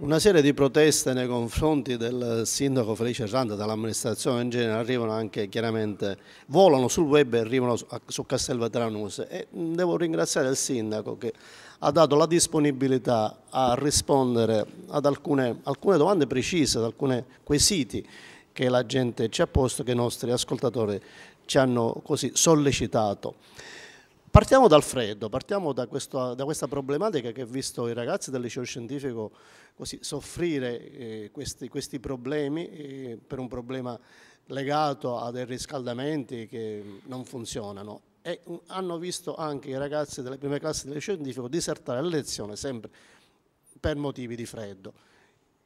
Una serie di proteste nei confronti del sindaco Felice Randa, dell'amministrazione in genere, arrivano anche chiaramente, volano sul web e arrivano su, su Castelvetranuse. E devo ringraziare il sindaco che ha dato la disponibilità a rispondere ad alcune, alcune domande precise, ad alcuni quesiti che la gente ci ha posto, che i nostri ascoltatori ci hanno così sollecitato. Partiamo dal freddo, partiamo da questa, da questa problematica che ha visto i ragazzi del liceo scientifico così, soffrire eh, questi, questi, problemi eh, per un problema legato a dei riscaldamenti che non funzionano e mm, hanno visto anche i ragazzi delle prime classi del liceo scientifico disertare la lezione sempre per motivi di freddo.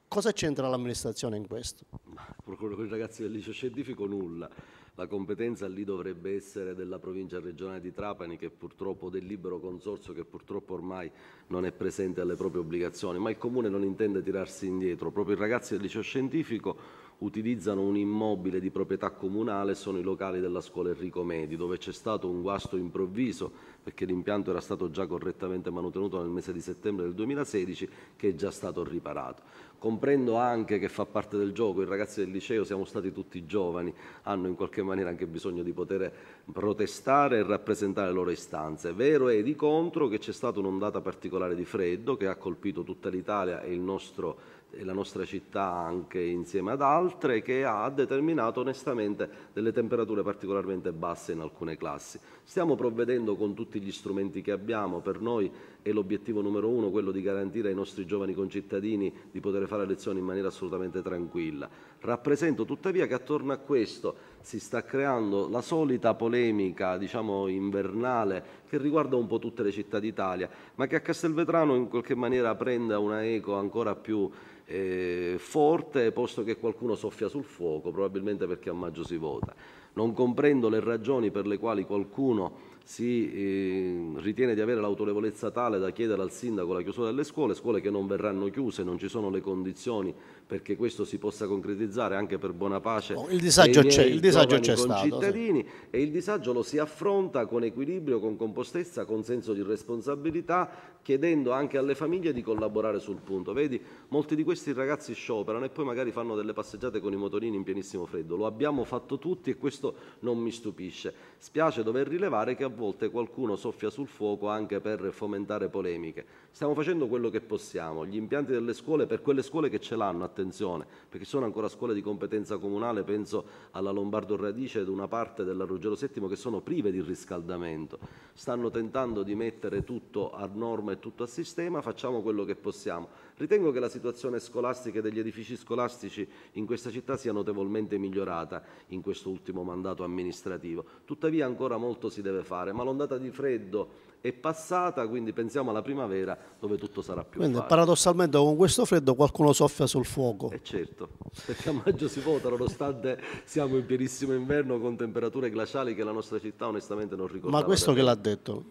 Cosa c'entra l'amministrazione in questo? Ma, con i ragazzi del liceo scientifico nulla la competenza lì dovrebbe essere della provincia regionale di Trapani che purtroppo del libero consorzio che purtroppo ormai non è presente alle proprie obbligazioni, ma il comune non intende tirarsi indietro, proprio i ragazzi del liceo scientifico utilizzano un immobile di proprietà comunale sono i locali della scuola Enrico Medi, dove c'è stato un guasto improvviso perché l'impianto era stato già correttamente manutenuto nel mese di settembre del 2016 che è già stato riparato comprendo anche che fa parte del gioco, i ragazzi del liceo siamo stati tutti giovani, hanno in qualche maniera anche bisogno di poter protestare e rappresentare le loro istanze. Vero è di contro che c'è stata un'ondata particolare di freddo che ha colpito tutta l'Italia e il nostro e la nostra città anche insieme ad altre, che ha determinato onestamente delle temperature particolarmente basse in alcune classi. Stiamo provvedendo con tutti gli strumenti che abbiamo, per noi è l'obiettivo numero uno quello di garantire ai nostri giovani concittadini di poter fare lezioni in maniera assolutamente tranquilla. Rappresento tuttavia che attorno a questo si sta creando la solita polemica diciamo, invernale che riguarda un po' tutte le città d'Italia, ma che a Castelvetrano in qualche maniera prenda una eco ancora più eh, forte, posto che qualcuno soffia sul fuoco, probabilmente perché a maggio si vota. Non comprendo le ragioni per le quali qualcuno si eh, ritiene di avere l'autorevolezza tale da chiedere al sindaco la chiusura delle scuole, scuole che non verranno chiuse, non ci sono le condizioni perché questo si possa concretizzare anche per buona pace oh, il disagio c'è, il disagio c'è stato, sì. e il disagio lo si affronta con equilibrio, con compostezza, con senso di responsabilità chiedendo anche alle famiglie di collaborare sul punto. Vedi, molti di questi ragazzi scioperano e poi magari fanno delle passeggiate con i motorini in pienissimo freddo. Lo abbiamo fatto tutti e questo non mi stupisce. Spiace dover rilevare che a volte qualcuno soffia sul fuoco anche per fomentare polemiche. Stiamo facendo quello che possiamo. Gli impianti delle scuole, per quelle scuole che ce l'hanno, attenzione, perché sono ancora scuole di competenza comunale, penso alla Lombardo Radice ed una parte della Ruggero VII che sono prive di riscaldamento. Stanno tentando di mettere tutto a norma è tutto a sistema, facciamo quello che possiamo. Ritengo che la situazione scolastica e degli edifici scolastici in questa città sia notevolmente migliorata in questo ultimo mandato amministrativo. Tuttavia ancora molto si deve fare, ma l'ondata di freddo è passata, quindi pensiamo alla primavera dove tutto sarà più quindi, facile. paradossalmente con questo freddo qualcuno soffia sul fuoco. E eh certo, perché a maggio si vota nonostante siamo in pienissimo inverno con temperature glaciali che la nostra città onestamente non ricorda. Ma questo che l'ha detto?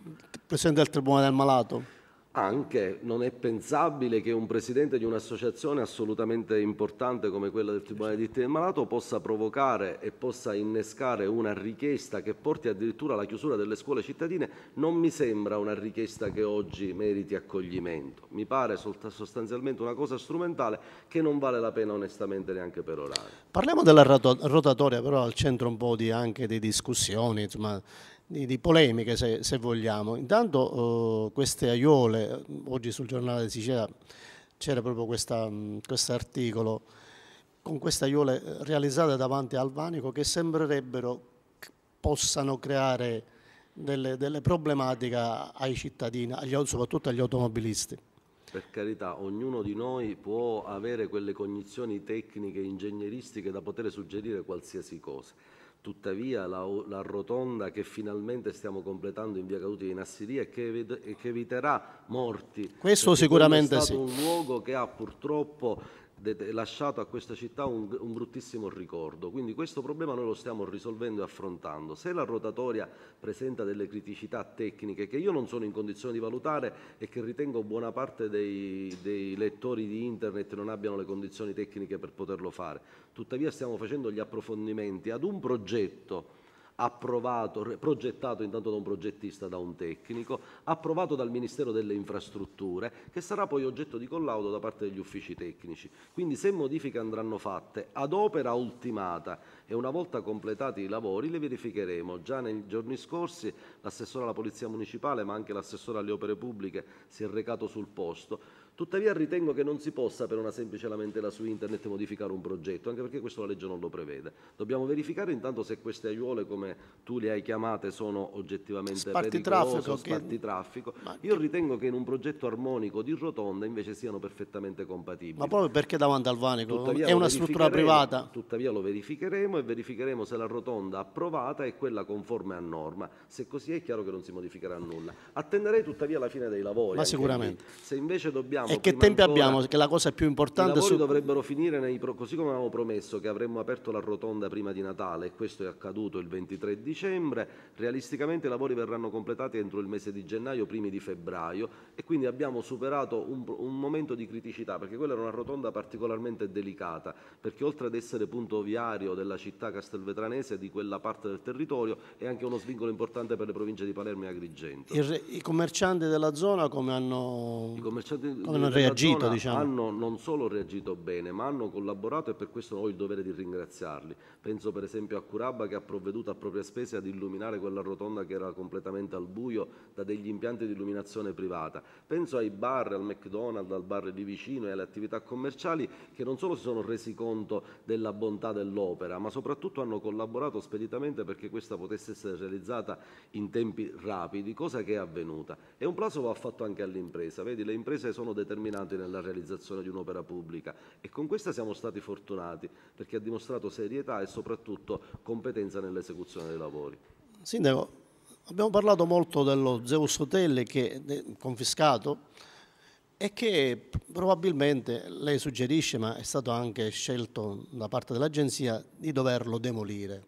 Presidente del Tribunale del Malato? Anche non è pensabile che un presidente di un'associazione assolutamente importante come quella del Tribunale dei diritti del malato possa provocare e possa innescare una richiesta che porti addirittura alla chiusura delle scuole cittadine, non mi sembra una richiesta che oggi meriti accoglimento. Mi pare sostanzialmente una cosa strumentale che non vale la pena onestamente neanche per orare. Parliamo della rotatoria però al centro un po' di, anche di discussioni, insomma, di, di polemiche se, se, vogliamo. Intanto eh, queste aiole, oggi sul giornale di Sicilia c'era proprio questo mm, articolo, con queste aiole eh, realizzate davanti al vanico che sembrerebbero che possano creare delle, delle problematiche ai cittadini, agli, soprattutto agli automobilisti. Per carità, ognuno di noi può avere quelle cognizioni tecniche, ingegneristiche da poter suggerire qualsiasi cosa Tuttavia la, la, rotonda che finalmente stiamo completando in via Caduti di Nassiria e che, che, eviterà morti. Questo sicuramente è stato sì. un luogo che ha purtroppo lasciato a questa città un, un, bruttissimo ricordo. Quindi questo problema noi lo stiamo risolvendo e affrontando. Se la rotatoria presenta delle criticità tecniche che io non sono in condizione di valutare e che ritengo buona parte dei, dei lettori di internet non abbiano le condizioni tecniche per poterlo fare, tuttavia stiamo facendo gli approfondimenti ad un progetto approvato, progettato intanto da un progettista, da un tecnico, approvato dal Ministero delle Infrastrutture, che sarà poi oggetto di collaudo da parte degli uffici tecnici. Quindi se modifiche andranno fatte ad opera ultimata e una volta completati i lavori le verificheremo. Già nei giorni scorsi l'assessore alla Polizia Municipale, ma anche l'assessore alle opere pubbliche si è recato sul posto Tuttavia ritengo che non si possa per una semplice lamentela su internet modificare un progetto, anche perché questo la legge non lo prevede. Dobbiamo verificare intanto se queste aiuole, come tu le hai chiamate, sono oggettivamente sparti pericolose, traffico, sparti che... traffico. Io ritengo che in un progetto armonico di rotonda invece siano perfettamente compatibili. Ma proprio perché davanti al vanico? Tuttavia è una struttura privata. Tuttavia lo verificheremo e verificheremo se la rotonda approvata è quella conforme a norma. Se così è chiaro che non si modificherà nulla. Attenderei tuttavia la fine dei lavori. Ma sicuramente. Se invece dobbiamo abbiamo. E che tempi ancora, abbiamo? Che la cosa più importante. I lavori su... dovrebbero finire, nei, così come avevamo promesso, che avremmo aperto la rotonda prima di Natale, e questo è accaduto il 23 dicembre. Realisticamente i lavori verranno completati entro il mese di gennaio, primi di febbraio, e quindi abbiamo superato un, un momento di criticità, perché quella era una rotonda particolarmente delicata, perché oltre ad essere punto viario della città castelvetranese, di quella parte del territorio, è anche uno svincolo importante per le province di Palermo e Agrigento. Il, I commercianti della zona come hanno... I commercianti, hanno reagito, diciamo. hanno non solo reagito bene, ma hanno collaborato e per questo ho il dovere di ringraziarli. Penso per esempio a Curabba che ha provveduto a propria spesa ad illuminare quella rotonda che era completamente al buio da degli impianti di illuminazione privata. Penso ai bar, al McDonald's, al bar di vicino e alle attività commerciali che non solo si sono resi conto della bontà dell'opera, ma soprattutto hanno collaborato speditamente perché questa potesse essere realizzata in tempi rapidi, cosa che è avvenuta. E un plauso va fatto anche all'impresa. Vedi, le imprese sono delle determinanti nella realizzazione di un'opera pubblica e con questa siamo stati fortunati perché ha dimostrato serietà e soprattutto competenza nell'esecuzione dei lavori. Sindaco, abbiamo parlato molto dello Zeus Hotel che è eh, confiscato e che probabilmente lei suggerisce, ma è stato anche scelto da parte dell'agenzia, di doverlo demolire.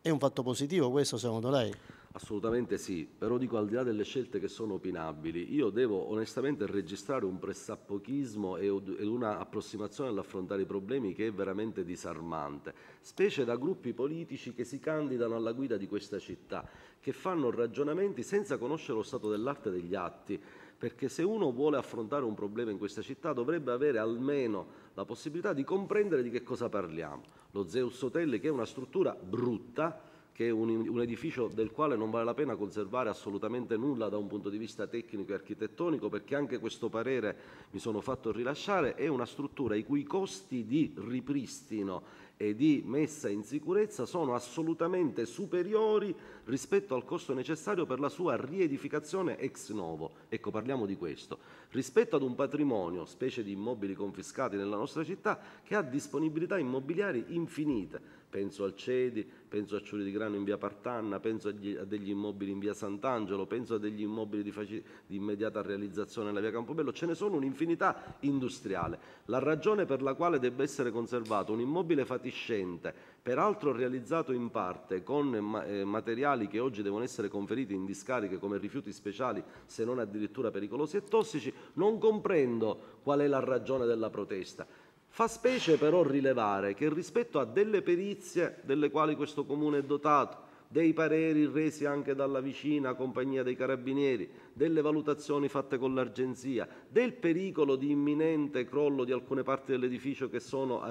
È un fatto positivo questo secondo lei? Assolutamente sì, però dico al di là delle scelte che sono opinabili, io devo onestamente registrare un pressappochismo ed un'approssimazione all'affrontare i problemi che è veramente disarmante, specie da gruppi politici che si candidano alla guida di questa città, che fanno ragionamenti senza conoscere lo stato dell'arte degli atti, perché se uno vuole affrontare un problema in questa città dovrebbe avere almeno la possibilità di comprendere di che cosa parliamo. Lo Zeus Hotel, che è una struttura brutta, che è un, un, edificio del quale non vale la pena conservare assolutamente nulla da un punto di vista tecnico e architettonico, perché anche questo parere mi sono fatto rilasciare, è una struttura i cui costi di ripristino e di messa in sicurezza sono assolutamente superiori rispetto al costo necessario per la sua riedificazione ex novo. Ecco, parliamo di questo. Rispetto ad un patrimonio, specie di immobili confiscati nella nostra città, che ha disponibilità immobiliari infinite penso al Cedi, penso a Ciuri di Grano in via Partanna, penso a degli immobili in via Sant'Angelo, penso a degli immobili di, faci, di immediata realizzazione nella via Campobello, ce ne sono un'infinità industriale. La ragione per la quale debba essere conservato un immobile fatiscente, peraltro realizzato in parte con eh, eh materiali che oggi devono essere conferiti in discariche come rifiuti speciali, se non addirittura pericolosi e tossici, non comprendo qual è la ragione della protesta. Fa specie però rilevare che rispetto a delle perizie delle quali questo comune è dotato, dei pareri resi anche dalla vicina compagnia dei carabinieri, delle valutazioni fatte con l'Argenzia, del pericolo di imminente crollo di alcune parti dell'edificio che,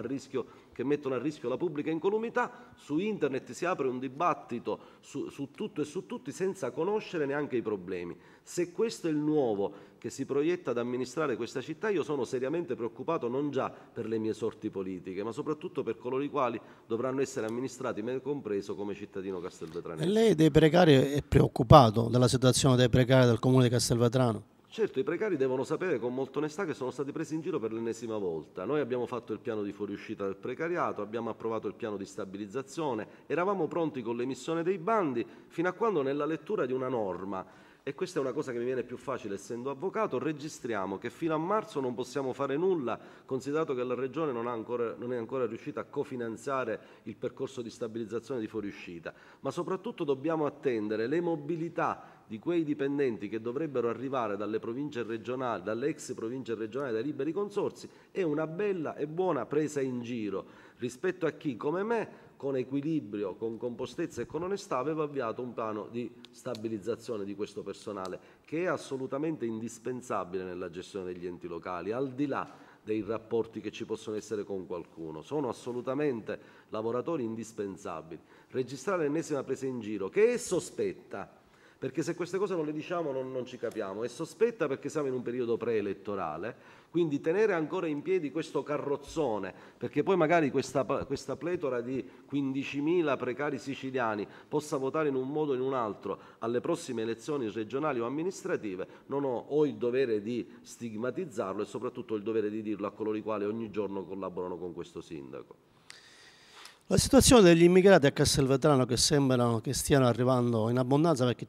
rischio, che mettono a rischio la pubblica incolumità, su internet si apre un dibattito su, su tutto e su tutti senza conoscere neanche i problemi. Se questo è il nuovo, che si proietta ad amministrare questa città, io sono seriamente preoccupato non già per le mie sorti politiche, ma soprattutto per coloro i quali dovranno essere amministrati, me compreso come cittadino castelvetranese. Lei dei precari è preoccupato della situazione dei precari del comune di Castelvetrano? Certo, i precari devono sapere con molta onestà che sono stati presi in giro per l'ennesima volta. Noi abbiamo fatto il piano di fuoriuscita del precariato, abbiamo approvato il piano di stabilizzazione, eravamo pronti con l'emissione dei bandi fino a quando nella lettura di una norma e questa è una cosa che mi viene più facile essendo avvocato, registriamo che fino a marzo non possiamo fare nulla, considerato che la Regione non, ancora, non, è ancora riuscita a cofinanziare il percorso di stabilizzazione di fuoriuscita, ma soprattutto dobbiamo attendere le mobilità di quei dipendenti che dovrebbero arrivare dalle province regionali, dalle ex province regionali, dai liberi consorsi, è una bella e buona presa in giro rispetto a chi come me con equilibrio, con compostezza e con onestà aveva avviato un piano di stabilizzazione di questo personale che è assolutamente indispensabile nella gestione degli enti locali, al di là dei rapporti che ci possono essere con qualcuno. Sono assolutamente lavoratori indispensabili. Registrare l'ennesima presa in giro che è sospetta perché se queste cose non le diciamo non, non ci capiamo. È sospetta perché siamo in un periodo preelettorale, quindi tenere ancora in piedi questo carrozzone, perché poi magari questa, questa pletora di 15.000 precari siciliani possa votare in un modo o in un altro alle prossime elezioni regionali o amministrative, non ho, ho il dovere di stigmatizzarlo e soprattutto il dovere di dirlo a coloro i quali ogni giorno collaborano con questo sindaco. La situazione degli immigrati a Castelvetrano che sembrano che stiano arrivando in abbondanza perché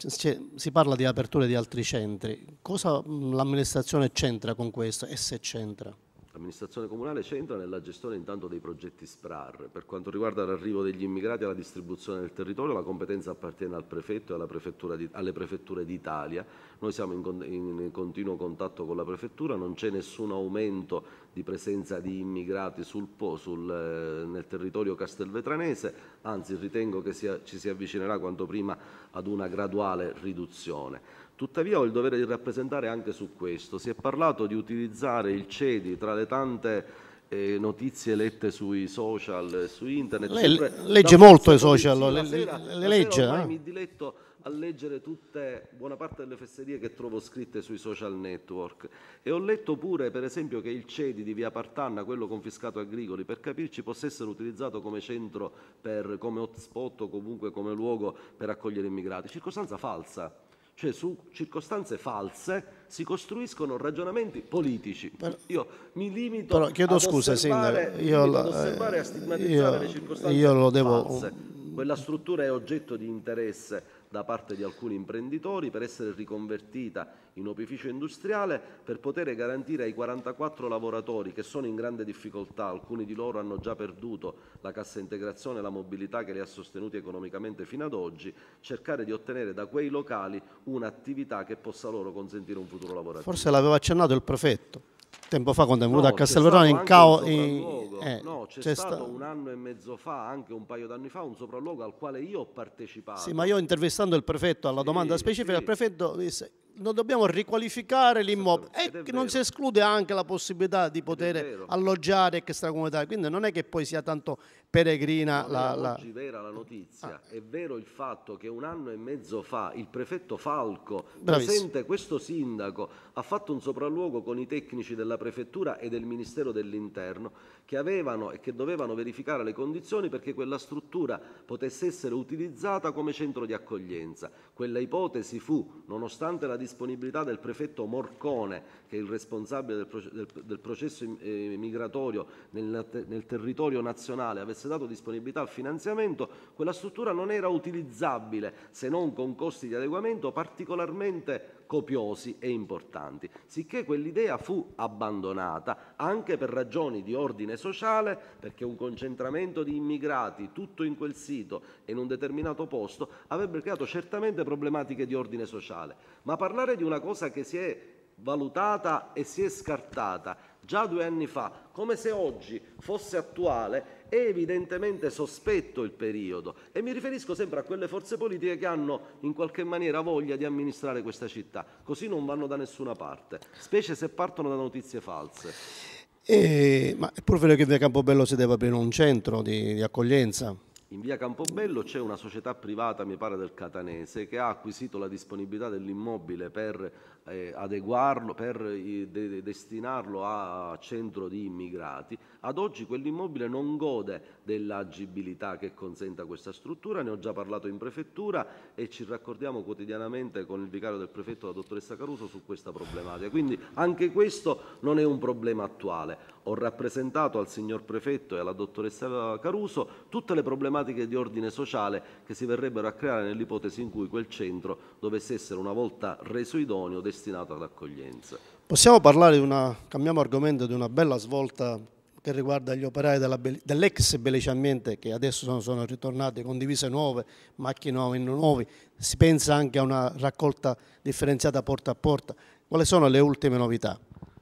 si parla di aperture di altri centri, cosa l'amministrazione c'entra con questo e se c'entra? L'amministrazione comunale c'entra nella gestione intanto dei progetti SPRAR. Per quanto riguarda l'arrivo degli immigrati e la distribuzione del territorio, la competenza appartiene al prefetto e prefettura di, alle prefetture d'Italia. Noi siamo in, in continuo contatto con la prefettura, non c'è nessun aumento di presenza di immigrati sul, sul, eh, nel territorio castelvetranese, anzi ritengo che sia, ci si avvicinerà quanto prima ad una graduale riduzione. Tuttavia ho il dovere di rappresentare anche su questo. Si è parlato di utilizzare il CEDI tra le tante eh, notizie lette sui social, su internet. Lei legge molto i social, le, le, le legge. eh? mi diletto a leggere tutte, buona parte delle fesserie che trovo scritte sui social network e ho letto pure per esempio che il CEDI di via Partanna, quello confiscato a Grigoli, per capirci possa essere utilizzato come centro, per, come hotspot o comunque come luogo per accogliere immigrati, circostanza falsa cioè su circostanze false si costruiscono ragionamenti politici. Però, io mi limito però chiedo scusa, Sindaco, io, la, io, io lo devo... False. Quella struttura è oggetto di interesse da parte di alcuni imprenditori per essere riconvertita in opificio industriale per poter garantire ai 44 lavoratori che sono in grande difficoltà, alcuni di loro hanno già perduto la cassa integrazione e la mobilità che li ha sostenuti economicamente fino ad oggi, cercare di ottenere da quei locali un'attività che possa loro consentire un futuro lavorativo. Forse l'aveva accennato il prefetto tempo fa quando è venuto no, a Castelverano in cao... In... Eh, no, c'è, c'è stato, stato un anno e mezzo fa, anche un paio d'anni fa, un sopralluogo al quale io ho partecipato. Sì, ma io intervistando il prefetto alla sì, domanda specifica, sì. il prefetto disse non dobbiamo riqualificare l'immobile e non si esclude anche la possibilità di poter alloggiare extracomunitari, quindi non è che poi sia tanto peregrina non la, è la... Oggi vera la notizia, ah. è vero il fatto che un anno e mezzo fa il prefetto Falco, Bravissimo. presente questo sindaco, ha fatto un sopralluogo con i tecnici della prefettura e del Ministero dell'Interno che avevano e che dovevano verificare le condizioni perché quella struttura potesse essere utilizzata come centro di accoglienza. Quella ipotesi fu, nonostante la disponibilità del prefetto Morcone, che è il responsabile del, processo eh, migratorio nel, nel territorio nazionale, avesse dato disponibilità al finanziamento, quella struttura non era utilizzabile se non con costi di adeguamento particolarmente copiosi e importanti, sicché quell'idea fu abbandonata anche per ragioni di ordine sociale perché un concentramento di immigrati tutto in quel sito e in un determinato posto avrebbe creato certamente problematiche di ordine sociale. Ma parlare di una cosa che si è valutata e si è scartata già due anni fa, come se oggi fosse attuale, è evidentemente sospetto il periodo e mi riferisco sempre a quelle forze politiche che hanno in qualche maniera voglia di amministrare questa città, così non vanno da nessuna parte, specie se partono da notizie false. E, ma è pur vero che via Campobello si deve aprire un centro di, di accoglienza, in via Campobello c'è una società privata, mi pare del Catanese, che ha acquisito la disponibilità dell'immobile per eh, adeguarlo, per eh, de destinarlo a centro di immigrati. Ad oggi quell'immobile non gode dell'agibilità che consenta questa struttura, ne ho già parlato in prefettura e ci raccordiamo quotidianamente con il vicario del prefetto, la dottoressa Caruso, su questa problematica. Quindi anche questo non è un problema attuale ho rappresentato al signor prefetto e alla dottoressa Caruso tutte le problematiche di ordine sociale che si verrebbero a creare nell'ipotesi in cui quel centro dovesse essere una volta reso idoneo destinato all'accoglienza. Possiamo parlare di una, cambiamo argomento, di una bella svolta che riguarda gli operai dell'ex Belice Ambiente che adesso sono, sono, ritornati con divise nuove, macchine nuove, nuove, si pensa anche a una raccolta differenziata porta a porta. Quali sono le ultime novità?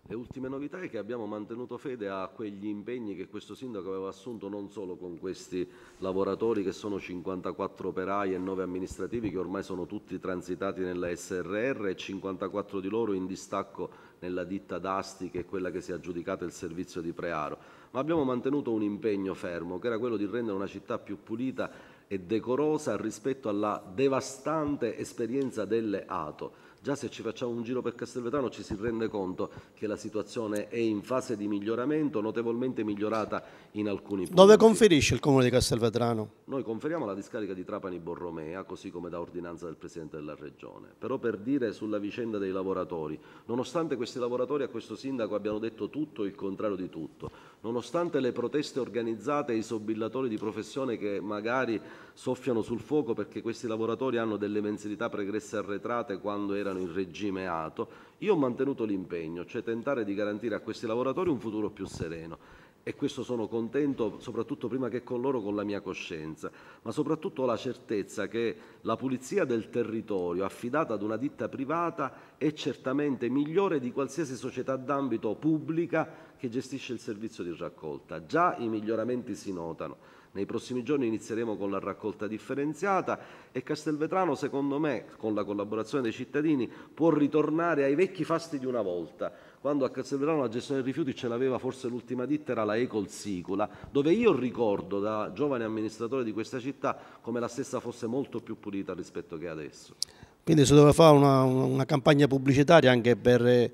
Le ultime novità è che abbiamo mantenuto fede a quegli impegni che questo sindaco aveva assunto non solo con questi lavoratori che sono 54 operai e 9 amministrativi che ormai sono tutti transitati nella SRR e 54 di loro in distacco nella ditta d'Asti che è quella che si è aggiudicata il servizio di Prearo, ma abbiamo mantenuto un impegno fermo che era quello di rendere una città più pulita e decorosa rispetto alla devastante esperienza delle ATO. Già se ci facciamo un giro per Castelvetrano ci si rende conto che la situazione è in fase di miglioramento, notevolmente migliorata in alcuni punti. Dove conferisce il Comune di Castelvetrano? Noi conferiamo la discarica di Trapani Borromea, così come da ordinanza del Presidente della Regione. Però per dire sulla vicenda dei lavoratori, nonostante questi lavoratori a questo Sindaco abbiano detto tutto il contrario di tutto, nonostante le proteste organizzate e i sobillatori di professione che magari soffiano sul fuoco perché questi lavoratori hanno delle mensilità pregresse arretrate quando erano in regime ATO, io ho mantenuto l'impegno, cioè tentare di garantire a questi lavoratori un futuro più sereno e questo sono contento soprattutto prima che con loro con la mia coscienza, ma soprattutto ho la certezza che la pulizia del territorio affidata ad una ditta privata è certamente migliore di qualsiasi società d'ambito pubblica che gestisce il servizio di raccolta. Già i miglioramenti si notano. Nei prossimi giorni inizieremo con la raccolta differenziata e Castelvetrano, secondo me, con la collaborazione dei cittadini, può ritornare ai vecchi fasti di una volta. Quando a Castelvetrano la gestione dei rifiuti ce l'aveva forse l'ultima ditta, era la Ecol Sicula, dove io ricordo da giovane amministratore di questa città come la stessa fosse molto più pulita rispetto che adesso. Quindi si doveva fare una, una campagna pubblicitaria anche per eh,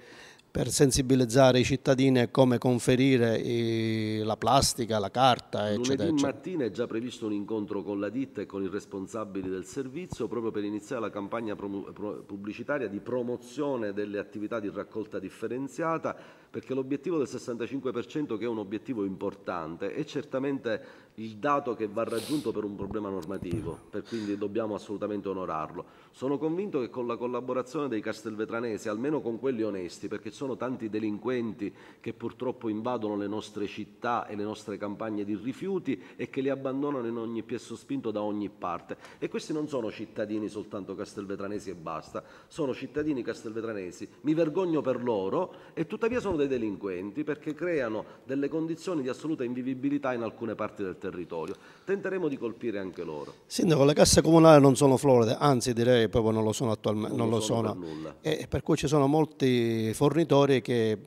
per sensibilizzare i cittadini a come conferire i, la plastica, la carta, eccetera. Lunedì mattina è già previsto un incontro con la ditta e con i responsabili del servizio proprio per iniziare la campagna pubblicitaria di promozione delle attività di raccolta differenziata perché l'obiettivo del 65% che è un obiettivo importante è certamente il dato che va raggiunto per un problema normativo, per quindi dobbiamo assolutamente onorarlo. Sono convinto che con la collaborazione dei castelvetranesi, almeno con quelli onesti, perché sono tanti delinquenti che purtroppo invadono le nostre città e le nostre campagne di rifiuti e che li abbandonano in ogni piesso spinto da ogni parte. E questi non sono cittadini soltanto castelvetranesi e basta, sono cittadini castelvetranesi. Mi vergogno per loro e tuttavia sono dei delinquenti perché creano delle condizioni di assoluta invivibilità in alcune parti del territorio territorio. Tenteremo di colpire anche loro. Sindaco, le casse comunali non sono floride, anzi direi proprio non lo sono attualmente. Non, non lo sono, sono. Per, nulla. E per cui ci sono molti fornitori che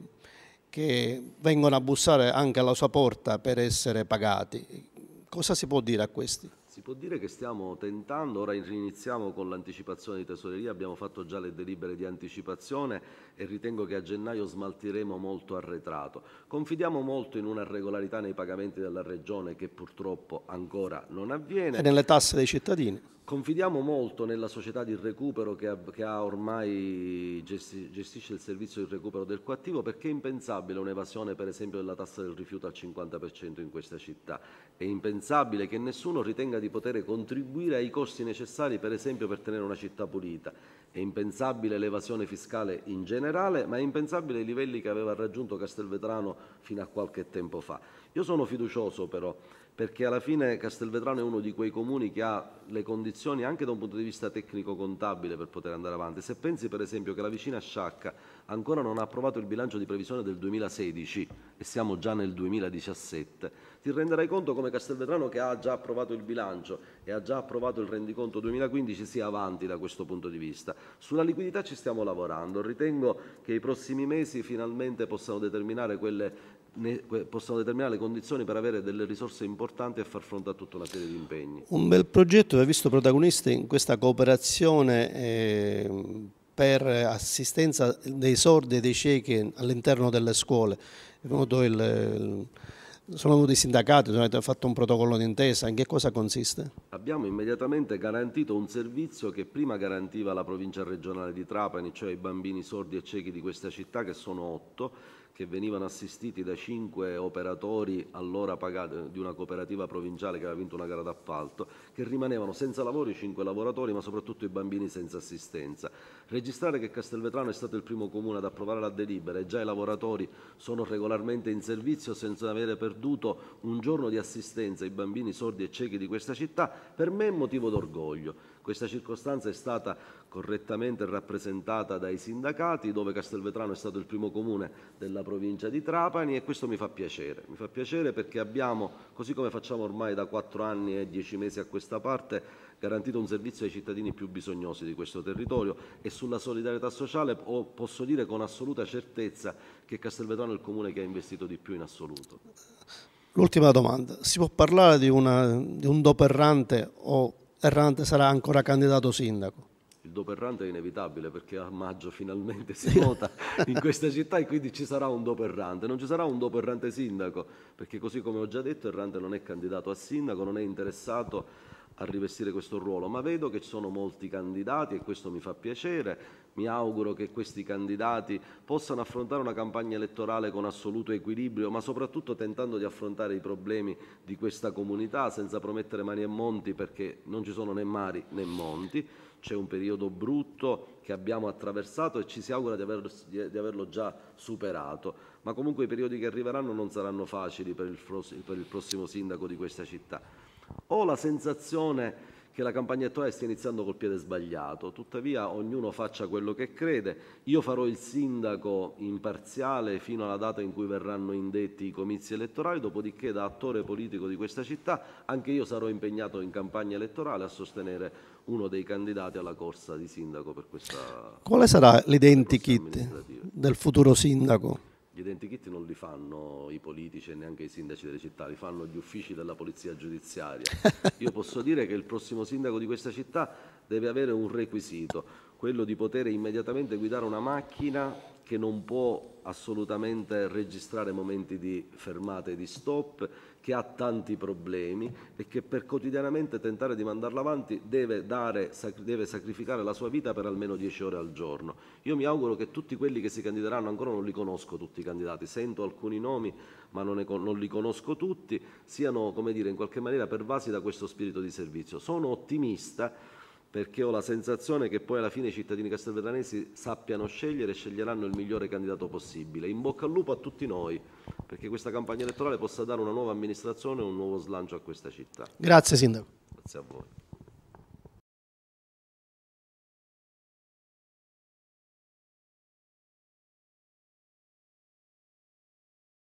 che vengono a bussare anche alla sua porta per essere pagati. Cosa si può dire a questi? Si può dire che stiamo tentando, ora iniziamo con l'anticipazione di tesoreria, abbiamo fatto già le delibere di anticipazione e ritengo che a gennaio smaltiremo molto arretrato. Confidiamo molto in una regolarità nei pagamenti della Regione che purtroppo ancora non avviene. E nelle tasse dei cittadini. Confidiamo molto nella società di recupero che, che ormai gesti, gestisce il servizio di recupero del coattivo perché è impensabile un'evasione per esempio della tassa del rifiuto al 50% in questa città. È impensabile che nessuno ritenga di poter contribuire ai costi necessari per esempio per tenere una città pulita. È impensabile l'evasione fiscale in genere generale, ma è impensabile i livelli che aveva raggiunto Castelvetrano fino a qualche tempo fa. Io sono fiducioso però perché alla fine Castelvetrano è uno di quei comuni che ha le condizioni anche da un punto di vista tecnico-contabile per poter andare avanti. Se pensi per esempio che la vicina Sciacca ancora non ha approvato il bilancio di previsione del 2016 e siamo già nel 2017, ti renderai conto come Castelvetrano che ha già approvato il bilancio e ha già approvato il rendiconto 2015 sia avanti da questo punto di vista. Sulla liquidità ci stiamo lavorando, ritengo che i prossimi mesi finalmente possano determinare quelle possono determinare le condizioni per avere delle risorse importanti e far fronte a tutta una serie di impegni. Un bel progetto che ha visto protagonisti in questa cooperazione eh, per assistenza dei sordi e dei ciechi all'interno delle scuole. Il, sono venuti i sindacati, hanno fatto un protocollo d'intesa, in che cosa consiste? Abbiamo immediatamente garantito un servizio che prima garantiva la provincia regionale di Trapani, cioè i bambini sordi e ciechi di questa città che sono otto, che venivano assistiti da cinque operatori allora pagati di una cooperativa provinciale che aveva vinto una gara d'appalto, che rimanevano senza lavoro i cinque lavoratori, ma soprattutto i bambini senza assistenza. Registrare che Castelvetrano è stato il primo comune ad approvare la delibera e già i lavoratori sono regolarmente in servizio senza avere perduto un giorno di assistenza ai bambini sordi e ciechi di questa città, per me è motivo d'orgoglio. Questa circostanza è stata correttamente rappresentata dai sindacati, dove Castelvetrano è stato il primo comune della provincia di Trapani e questo mi fa piacere. Mi fa piacere perché abbiamo, così come facciamo ormai da 4 anni e 10 mesi a questa parte, garantito un servizio ai cittadini più bisognosi di questo territorio e sulla solidarietà sociale posso dire con assoluta certezza che Castelvetrano è il comune che ha investito di più in assoluto. L'ultima domanda, si può parlare di, una, di un dopo errante o errante sarà ancora candidato sindaco? il dopo errante è inevitabile perché a maggio finalmente si vota in questa città e quindi ci sarà un dopo errante, non ci sarà un dopo errante sindaco, perché così come ho già detto errante non è candidato a sindaco, non è interessato a rivestire questo ruolo, ma vedo che ci sono molti candidati e questo mi fa piacere, mi auguro che questi candidati possano affrontare una campagna elettorale con assoluto equilibrio, ma soprattutto tentando di affrontare i problemi di questa comunità senza promettere mani e monti perché non ci sono né mari né monti c'è un periodo brutto che abbiamo attraversato e ci si augura di, averlo, di averlo già superato, ma comunque i periodi che arriveranno non saranno facili per il, per il prossimo sindaco di questa città. Ho la sensazione che la campagna attuale stia iniziando col piede sbagliato, tuttavia ognuno faccia quello che crede, io farò il sindaco imparziale fino alla data in cui verranno indetti i comizi elettorali, dopodiché da attore politico di questa città anche io sarò impegnato in campagna elettorale a sostenere uno dei candidati alla corsa di sindaco per questa... Quale sarà l'identikit del futuro sindaco? Gli identikit non li fanno i politici e neanche i sindaci delle città, li fanno gli uffici della polizia giudiziaria. Io posso dire che il prossimo sindaco di questa città deve avere un requisito, quello di poter immediatamente guidare una macchina che non può assolutamente registrare momenti di fermate e di stop che ha tanti problemi e che per quotidianamente tentare di mandarla avanti deve, dare, deve sacrificare la sua vita per almeno 10 ore al giorno. Io mi auguro che tutti quelli che si candideranno, ancora non li conosco tutti i candidati, sento alcuni nomi ma non, ne, non li conosco tutti, siano come dire, in qualche maniera pervasi da questo spirito di servizio. Sono ottimista perché ho la sensazione che poi alla fine i cittadini castelvetranesi sappiano scegliere e sceglieranno il migliore candidato possibile. In bocca al lupo a tutti noi, perché questa campagna elettorale possa dare una nuova amministrazione e un nuovo slancio a questa città. Grazie Sindaco. Grazie a voi.